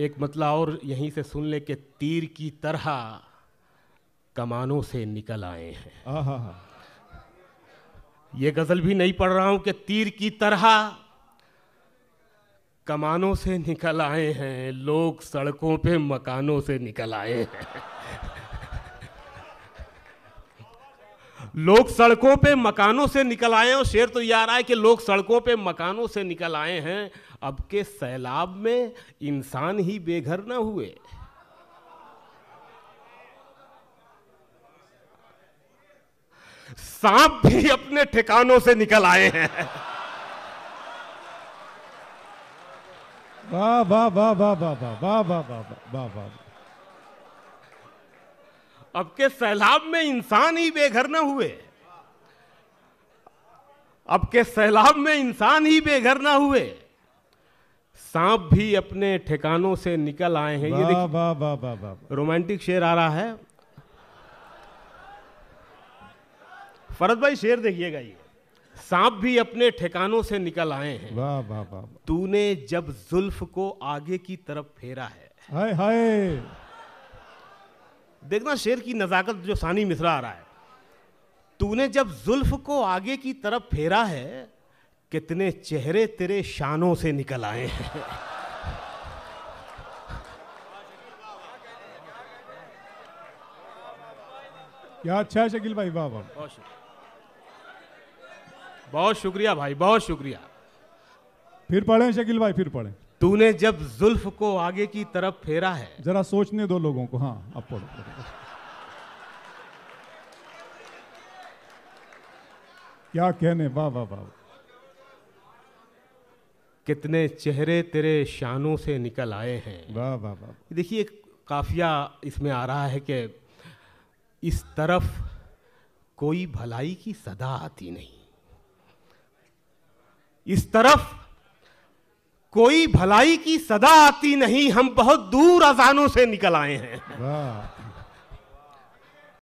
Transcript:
एक मतला और यहीं से सुन ले के तीर की तरह कमानों से निकल आए हैं हाँ, हाँ, हाँ। ये गजल भी नहीं पढ़ रहा हूं कि तीर की तरह कमानों से निकल आए हैं लोग सड़कों पे मकानों से निकल आए हैं लोग सड़कों पे मकानों से निकल आए और शेर तो ये आ रहा है कि लोग सड़कों पे मकानों से निकल आए हैं अब के सैलाब में इंसान ही बेघर ना हुए सांप भी अपने ठिकानों से निकल आए हैं वाह वाह वाह वाह वाह वाह वाह वाह वाह वाह वाह अब के सैलाब में इंसान ही बेघर न हुए अब के सैलाब में इंसान ही बेघर ना हुए सांप भी अपने ठिकानों से निकल आए हैं ये देखिए रोमांटिक शेर आ रहा है फरत भाई शेर देखिएगा ये सांप भी अपने ठिकानों से निकल आए हैं तूने जब जुल्फ को आगे की तरफ फेरा है हाय हाय देखना शेर की नज़ाकत जो सानी मिश्रा आ रहा है तूने जब जुल्फ को आगे की तरफ फेरा है कितने चेहरे तेरे शानों से निकल आए हैं क्या अच्छा है शकील भाई वाह बहुत शुक्रिया बहुत शुक्रिया भाई बहुत शुक्रिया फिर पढ़ें शकील भाई फिर पढ़ें तूने जब जुल्फ को आगे की तरफ फेरा है जरा सोचने दो लोगों को हाँ अब पढ़ो, क्या कहने वाह वाह वाह कितने चेहरे तेरे शानों से निकल आए हैं वाह वाह वाह देखिए एक काफिया इसमें आ रहा है कि इस तरफ कोई भलाई की सदा आती नहीं इस तरफ कोई भलाई की सदा आती नहीं हम बहुत दूर अजानों से निकल आए हैं